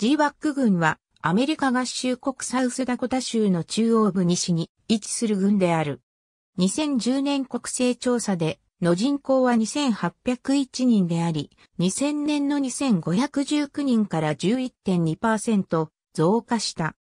GWAC 軍はアメリカ合衆国サウスダコタ州の中央部西に位置する軍である。2010年国勢調査での人口は2801人であり、2000年の2519人から11.2%増加した。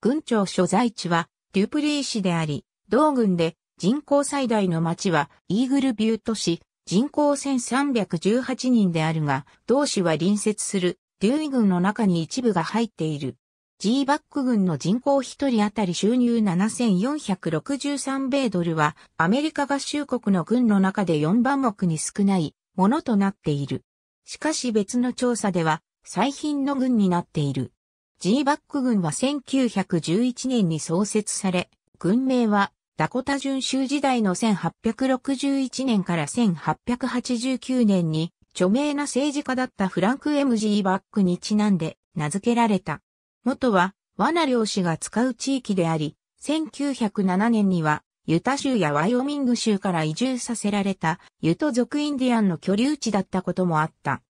軍庁所在地はデュプリー市であり、同軍で人口最大の町はイーグルビュート市、人口1318人であるが、同市は隣接するデューイ軍の中に一部が入っている。G バック軍の人口1人当たり収入7463米ドルは、アメリカ合衆国の軍の中で4番目に少ないものとなっている。しかし別の調査では、最貧の軍になっている。G バック軍は1911年に創設され、軍名はダコタ準州時代の1861年から1889年に著名な政治家だったフランク・ M.G. バックにちなんで名付けられた。元は、罠漁師が使う地域であり、1907年には、ユタ州やワイオミング州から移住させられた、ユト族インディアンの居留地だったこともあった。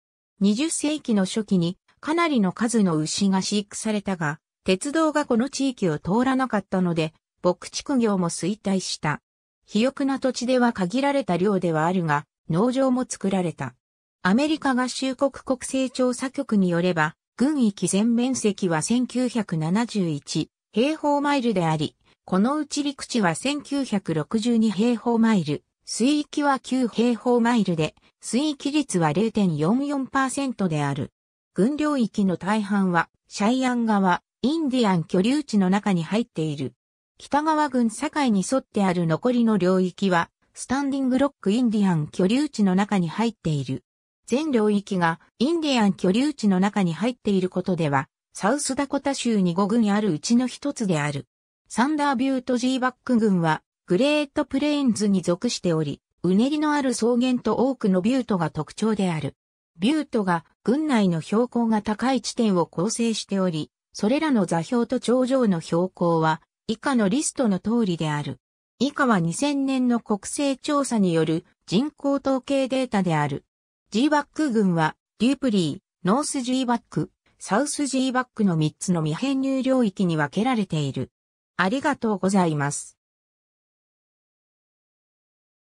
20世紀の初期に、かなりの数の牛が飼育されたが、鉄道がこの地域を通らなかったので、牧畜業も衰退した。肥沃な土地では限られた量ではあるが、農場も作られた。アメリカ合衆国国勢調査局によれば、軍域全面積は1971平方マイルであり、このうち陸地は1962平方マイル、水域は9平方マイルで、水域率は0.44%である。軍領域の大半は、シャイアン川、インディアン居留地の中に入っている。北川郡境に沿ってある残りの領域は、スタンディングロックインディアン居留地の中に入っている。全領域がインディアン居留地の中に入っていることでは、サウスダコタ州に5郡あるうちの一つである。サンダービュートジーバック郡は、グレートプレインズに属しており、うねりのある草原と多くのビュートが特徴である。ビュートが郡内の標高が高い地点を構成しており、それらの座標と頂上の標高は以下のリストの通りである。以下は2000年の国勢調査による人口統計データである。GBAC 群は、デュープリー、ノース GBAC、サウス GBAC の3つの未編入領域に分けられている。ありがとうございます。